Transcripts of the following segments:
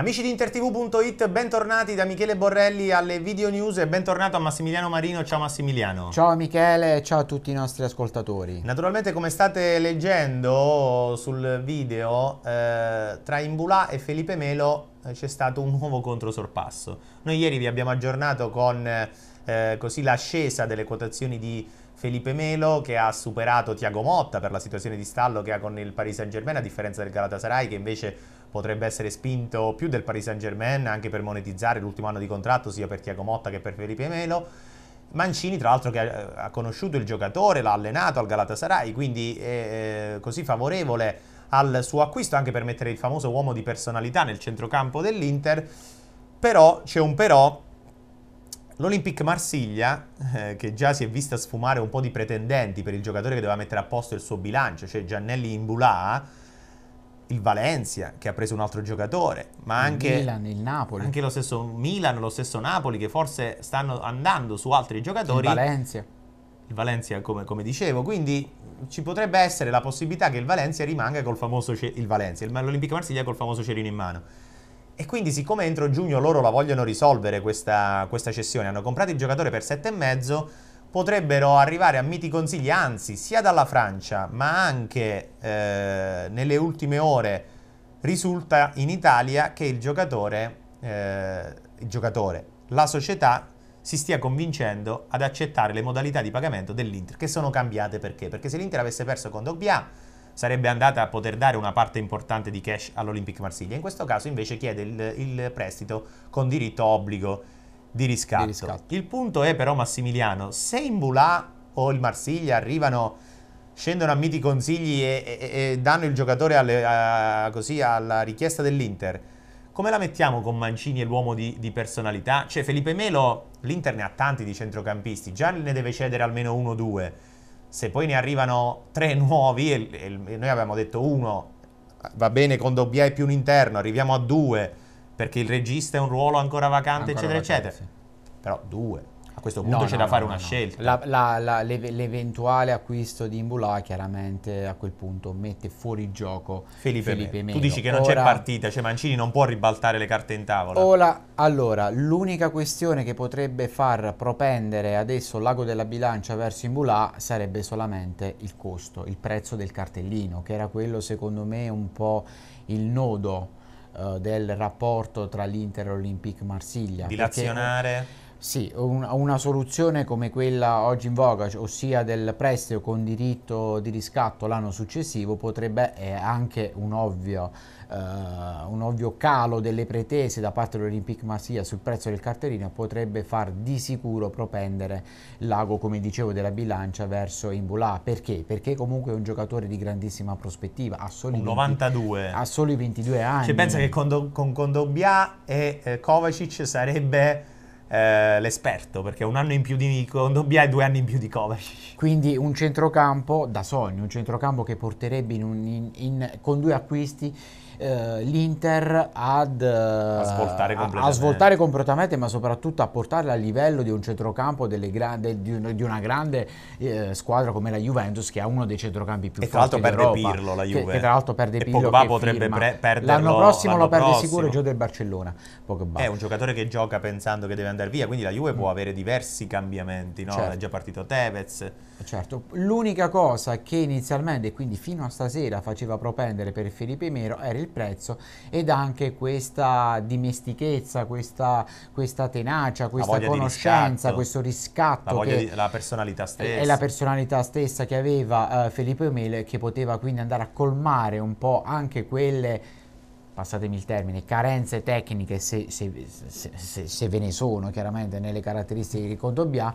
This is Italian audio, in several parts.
Amici di intertv.it, bentornati da Michele Borrelli alle video news e bentornato a Massimiliano Marino. Ciao Massimiliano. Ciao Michele, ciao a tutti i nostri ascoltatori. Naturalmente come state leggendo sul video, eh, tra Imbulà e Felipe Melo eh, c'è stato un nuovo controsorpasso. Noi ieri vi abbiamo aggiornato con eh, così l'ascesa delle quotazioni di Felipe Melo che ha superato Tiago Motta per la situazione di stallo che ha con il Paris Saint Germain a differenza del Galatasaray che invece potrebbe essere spinto più del Paris Saint Germain anche per monetizzare l'ultimo anno di contratto sia per Tiago Motta che per Felipe Melo. Mancini, tra l'altro, che ha eh, conosciuto il giocatore, l'ha allenato al Galatasaray, quindi è eh, così favorevole al suo acquisto, anche per mettere il famoso uomo di personalità nel centrocampo dell'Inter. Però c'è un però. L'Olympique Marsiglia, eh, che già si è vista sfumare un po' di pretendenti per il giocatore che doveva mettere a posto il suo bilancio, cioè Giannelli Imbulà, il Valencia che ha preso un altro giocatore, ma anche il Milan, il Napoli. Anche lo stesso Milan, lo stesso Napoli che forse stanno andando su altri giocatori. Il Valencia. Il Valencia come, come dicevo, quindi ci potrebbe essere la possibilità che il Valencia rimanga col famoso il Valencia, l'Olimpico Marsiglia col famoso cerino in mano. E quindi siccome entro giugno loro la vogliono risolvere questa, questa cessione, hanno comprato il giocatore per e mezzo potrebbero arrivare a miti consigli, anzi sia dalla Francia ma anche eh, nelle ultime ore risulta in Italia che il giocatore, eh, il giocatore, la società si stia convincendo ad accettare le modalità di pagamento dell'Inter che sono cambiate perché? Perché se l'Inter avesse perso con Dogbia sarebbe andata a poter dare una parte importante di cash all'Olympic Marsiglia, in questo caso invece chiede il, il prestito con diritto obbligo di riscatto. di riscatto. Il punto è però Massimiliano, se in Bulà o il Marsiglia arrivano, scendono a miti consigli e, e, e danno il giocatore alle, a, così, alla richiesta dell'Inter, come la mettiamo con Mancini e l'uomo di, di, personalità? Cioè Felipe Melo, l'Inter ne ha tanti di centrocampisti, già ne deve cedere almeno uno o due. Se poi ne arrivano tre nuovi, e, e noi avevamo detto uno, va bene con Dobbia e più un interno, arriviamo a due perché il regista è un ruolo ancora vacante, ancora eccetera, vacante, eccetera. Però due. A questo punto no, c'è no, da fare no, una scelta. La, la, la, l'e- l'eventuale acquisto di Imbula chiaramente a quel punto mette fuori gioco Felipe, Felipe Melo. Tu dici che non c'è partita, cioè Mancini non può ribaltare le carte in tavola. Ora, allora, l'unica questione che potrebbe far propendere adesso l'ago della bilancia verso Imbula sarebbe solamente il costo, il prezzo del cartellino, che era quello secondo me un po' il nodo eh, del rapporto tra l'Inter e l'Olympique Marsiglia. Dilazionare? Sì, una, una soluzione come quella oggi in voga, cioè, ossia del prestito con diritto di riscatto l'anno successivo, potrebbe è eh, anche un ovvio, eh, un ovvio calo delle pretese da parte dell'Olympique Marsiglia sul prezzo del cartellino, potrebbe far di sicuro propendere l'ago, come dicevo, della bilancia verso Imbulà. Perché? Perché comunque è un giocatore di grandissima prospettiva, ha soli, 92. 20, ha soli 22 anni. Cioè pensa che con, con Condobia e eh, Kovacic sarebbe eh, l'esperto, perché un anno in più di Condobbia e due anni in più di Kovacic. Quindi un centrocampo da sogno, un centrocampo che porterebbe in un, in, in, con due acquisti eh, l'Inter ad, eh, a svoltare, a, a, svoltare completamente, ma soprattutto a portarla al livello di un centrocampo gra- de, di, di, una grande eh, squadra come la Juventus che ha uno dei centrocampi più e forti E tra l'altro perde Pirlo la Juve. Che, che tra l'altro perde e Pirlo Pogba potrebbe pre- perderlo l'anno prossimo l'anno lo perde prossimo. sicuro il gioco del Barcellona. Pogba. È un giocatore che gioca pensando che deve andare via, quindi la Juve mm. può avere diversi cambiamenti, no? certo. È già partito Tevez. Certo, l'unica cosa che inizialmente, quindi fino a stasera faceva propendere per Felipe Mero era il prezzo ed anche questa dimestichezza, questa, questa tenacia, questa conoscenza, riscatto, questo riscatto. La, di, la personalità stessa. È la personalità stessa che aveva uh, eh, Filippo Emile che poteva quindi andare a colmare un po' anche quelle passatemi il termine, carenze tecniche se, se, se, se, ve ne sono chiaramente nelle caratteristiche di Condobia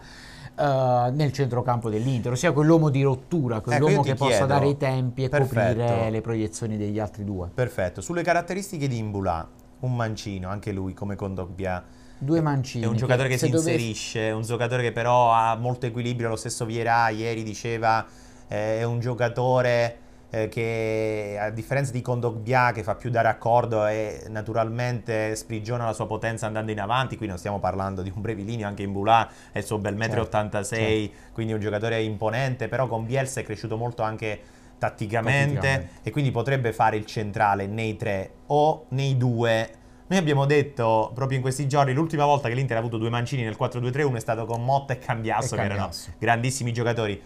uh, nel centrocampo dell'Inter, ossia quell'uomo di rottura, quell'uomo ecco, che possa dare i tempi e perfetto, coprire le proiezioni degli altri due. Perfetto, sulle caratteristiche di Imbula, un mancino, anche lui come condobbia. due mancini. È un giocatore che, che si dove... inserisce, un giocatore che però ha molto equilibrio, lo stesso Vierà ieri diceva eh, è un giocatore eh, che a differenza di Condogbia che fa più dare accordo e naturalmente sprigiona la sua potenza andando in avanti, qui non stiamo parlando di un brevilinio, anche in Bula è il suo bel metro certo, 86, certo. quindi un giocatore imponente, però con Bielsa è cresciuto molto anche tatticamente, tatticamente e quindi potrebbe fare il centrale nei tre o nei due. Noi abbiamo detto proprio in questi giorni, l'ultima volta che l'Inter ha avuto due mancini nel 4-2-3-1 è stato con Motta e Cambiasso, e Cambiasso. che erano grandissimi giocatori.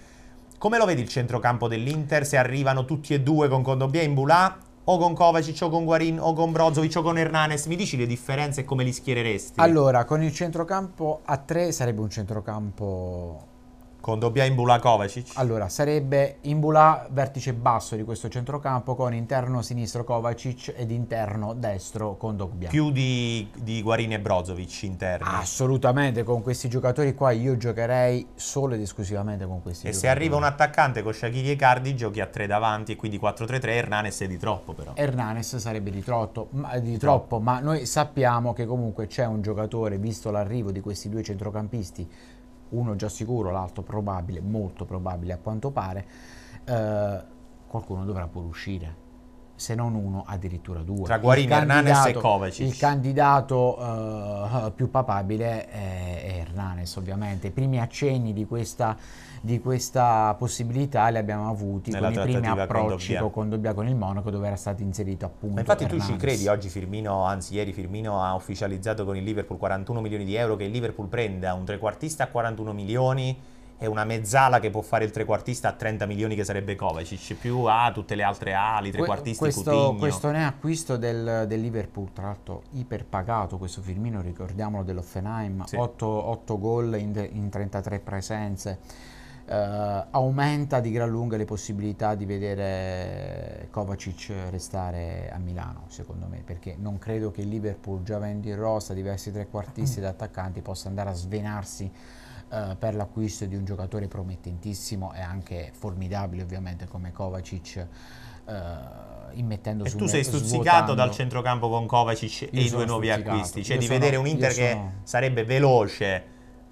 Come lo vedi il centrocampo dell'Inter se arrivano tutti e due con Condobia in Bulà o con Kovacic o con Guarin o con Brozovic o con Hernanes? Mi dici le differenze e come li schiereresti? Allora, con il centrocampo a tre sarebbe un centrocampo con doppia Imbula Kovacic? Allora, sarebbe Imbula vertice basso di questo centrocampo con interno sinistro Kovacic ed interno destro con Dogbia. Più di, di Guarini e Brozovic interno. Assolutamente, con questi giocatori qua io giocherei solo ed esclusivamente con questi e giocatori. E se arriva un attaccante con Shakiri e Cardi giochi a tre davanti e quindi 4-3-3 Hernanes è di troppo però. Hernanes sarebbe di, trotto, ma, eh, di troppo, ma noi sappiamo che comunque c'è un giocatore, visto l'arrivo di questi due centrocampisti uno già sicuro, l'altro probabile, molto probabile a quanto pare, eh, qualcuno dovrà pure uscire se non uno, addirittura due. Tra Guarini, Hernanes e Kovacic. Il candidato uh, più papabile è, è Hernanes, ovviamente. I primi accenni di questa, di questa possibilità li abbiamo avuti Nella con i primi approcci con Dobbia. con Dobbia con il Monaco, dove era stato inserito appunto Ma Infatti Hernanes. tu ci credi, oggi Firmino, anzi ieri Firmino ha ufficializzato con il Liverpool 41 milioni di euro, che il Liverpool prenda un trequartista a 41 milioni è una mezzala che può fare il trequartista a 30 milioni che sarebbe Kovacic, più ha tutte le altre ali, trequartisti, questo, Coutinho. Questo ne è acquisto del, del, Liverpool, tra l'altro iperpagato questo Firmino, ricordiamolo dell'Offenheim, sì. 8, 8 gol in, in 33 presenze. Uh, aumenta di gran lunga le possibilità di vedere Kovacic restare a Milano, secondo me, perché non credo che il Liverpool, già avendo in rosa diversi trequartisti mm. ed attaccanti, possa andare a svenarsi eh, per l'acquisto di un giocatore promettentissimo e anche formidabile ovviamente come Kovacic eh, immettendo e tu sei stuzzicato dal centrocampo con Kovacic e i due nuovi acquisti cioè io di sono, vedere un Inter che sono... sarebbe veloce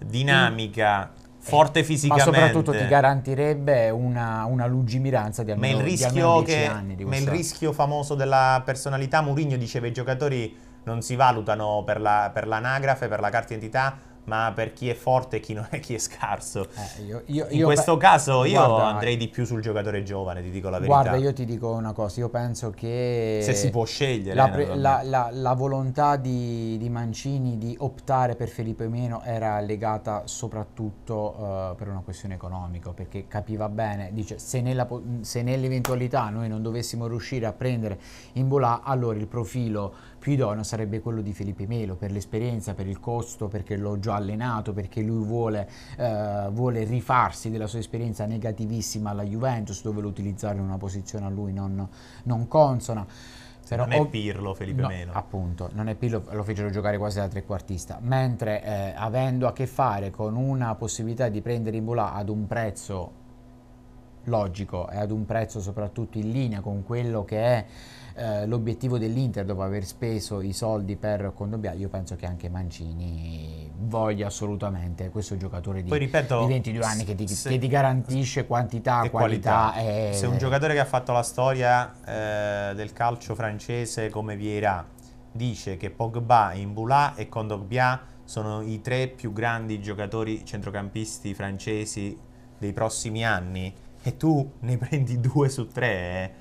dinamica mm. forte fisicamente ma soprattutto ti garantirebbe una, una lungimiranza di almeno, ma il rischio anni ma il rischio famoso della personalità Mourinho diceva i giocatori non si valutano per, la, per l'anagrafe per la carta identità ma per chi è forte e chi, non è chi è scarso. Eh, io, io, in io questo caso io guarda, andrei di più sul giocatore giovane, ti dico la verità. Guarda, io ti dico una cosa, io penso che... Se si può scegliere. La, eh, pre, la, la, la volontà di, di, Mancini di optare per Felipe Meno era legata soprattutto uh, per una questione economica, perché capiva bene, dice, se, nell'eventualità noi non dovessimo riuscire a prendere in Bolà, allora il profilo più idoneo sarebbe quello di Felipe Melo per l'esperienza, per il costo, perché l'ho già allenato, perché lui vuole, eh, vuole rifarsi della sua esperienza negativissima alla Juventus dove lo utilizzare in una posizione a lui non, non consona. Se non è Pirlo Felipe no, Melo. Appunto, non è Pirlo, lo fecero giocare quasi da trequartista. Mentre eh, avendo a che fare con una possibilità di prendere in Bola ad un prezzo logico e ad un prezzo soprattutto in linea con quello che è eh, l'obiettivo dell'Inter dopo aver speso i soldi per Condobia, io penso che anche Mancini voglia assolutamente questo giocatore di, ripeto, di 22 anni che ti, se, che ti garantisce quantità, e qualità. qualità se un giocatore che ha fatto la storia eh, del calcio francese come Vieira dice che Pogba, Imbula e Condobia sono i tre più grandi giocatori centrocampisti francesi dei prossimi anni e tu ne prendi due su tre, eh?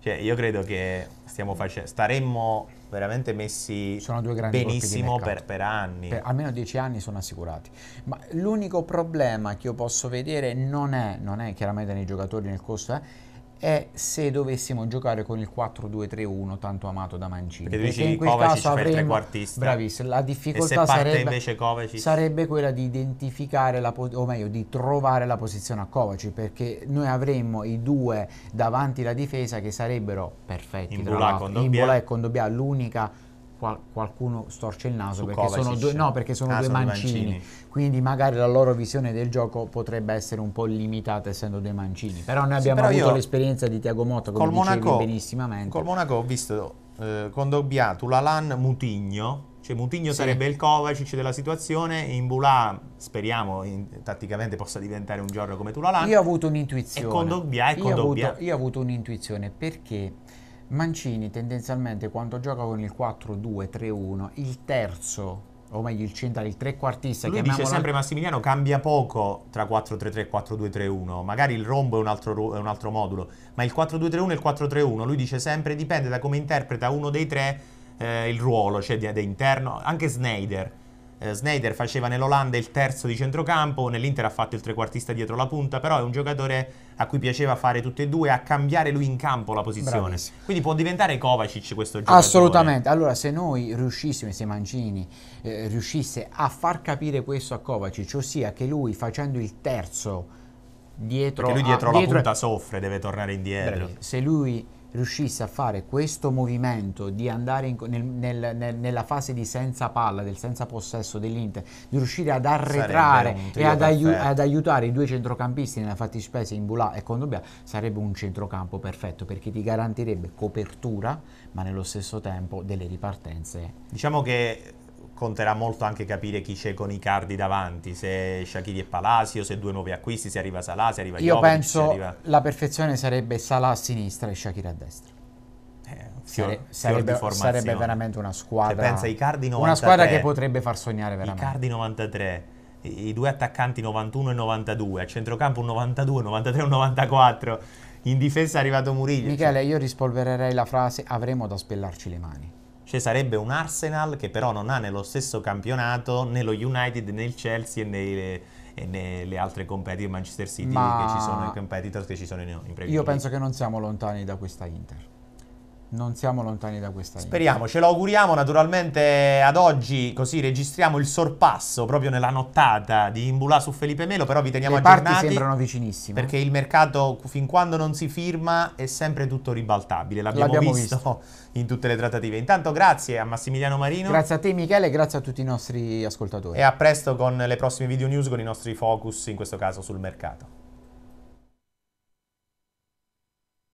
cioè io credo che stiamo facendo, staremmo veramente messi benissimo per, per, anni. Per almeno dieci anni sono assicurati. Ma l'unico problema che io posso vedere non è, non è chiaramente nei giocatori, nel costo, eh, è se dovessimo giocare con il 4-2-3-1 tanto amato da Mancini. Perché, perché dici in quel Kovacic caso avremmo bravissimo, la difficoltà sarebbe, sarebbe, quella di identificare la o meglio di trovare la posizione a Kovacic perché noi avremmo i due davanti la difesa che sarebbero perfetti in Bula e Condobia l'unica qual- qualcuno storce il naso perché sono, due, no, perché sono, ah, due, sono mancini, mancini, quindi magari la loro visione del gioco potrebbe essere un po' limitata essendo due mancini. Però noi abbiamo sì, avuto l'esperienza di Tiago Motta, come dicevi Monaco, benissimamente. Col Monaco ho visto eh, condobbiato Tulalan, Mutigno, cioè Mutigno sì. sarebbe il Kovacic della situazione, in Imbulà speriamo in, tatticamente possa diventare un giorno come Tulalan. Io ho avuto un'intuizione. E Condogbia e Condogbia. Io ho avuto, io ho avuto un'intuizione perché Mancini tendenzialmente quando gioca con il 4-2-3-1, il terzo o meglio il centrale, il trequartista Lui dice sempre Massimiliano cambia poco tra 4-3-3 e 4-2-3-1 magari il rombo è un, altro, è un altro modulo ma il 4-2-3-1 e il 4-3-1 lui dice sempre dipende da come interpreta uno dei tre eh, il ruolo cioè di, interno anche Snyder eh, Snyder faceva nell'Olanda il terzo di centrocampo, nell'Inter ha fatto il trequartista dietro la punta, però è un giocatore a cui piaceva fare tutte e due, a cambiare lui in campo la posizione. Bravissimo. Quindi può diventare Kovacic questo giocatore. Assolutamente, allora se noi riuscissimo, se Mancini eh, riuscisse a far capire questo a Kovacic, ossia che lui facendo il terzo dietro... Perché lui dietro a, la dietro punta soffre, deve tornare indietro. Bravi. Se lui riuscisse a fare questo movimento di andare in, nel, nel, nel, nella fase di senza palla, del senza possesso dell'Inter, di riuscire ad arretrare e ad, aiu- ad, aiutare i due centrocampisti nella fattispecie in Bulà e Condobia, sarebbe un centrocampo perfetto perché ti garantirebbe copertura, ma nello stesso tempo delle ripartenze. Diciamo che conterà molto anche capire chi c'è con i cardi davanti, se Shakiri e Palacio, se due nuovi acquisti, se arriva Salah, se arriva Io penso arriva... la perfezione sarebbe Salah a sinistra e Shakiri a destra. Eh, fior, sarebbe, fior sarebbe, veramente una cioè, squadra. Cioè, pensa, 93, una squadra che potrebbe far sognare veramente. I cardi 93, i, i due attaccanti 91 e 92, a centrocampo un 92, 93 e 94. In difesa è arrivato Murillo. Cioè Michele, cioè. io rispolvererei la frase avremo da spellarci le mani cioè sarebbe un Arsenal che però non ha nello stesso campionato né lo United né il Chelsea né, e nelle altre competitive Manchester City Ma che ci sono i competitors che ci sono in, in previsione. Io penso che non siamo lontani da questa Inter non siamo lontani da questa linea. Speriamo, ce lo auguriamo naturalmente ad oggi, così registriamo il sorpasso proprio nella nottata di Imbulà su Felipe Melo, però vi teniamo Le aggiornati. Le parti sembrano vicinissime. Perché il mercato fin quando non si firma è sempre tutto ribaltabile, l'abbiamo visto, visto, in tutte le trattative. Intanto grazie a Massimiliano Marino. Grazie a te Michele, e grazie a tutti i nostri ascoltatori. E a presto con le prossime video news con i nostri focus, in questo caso sul mercato.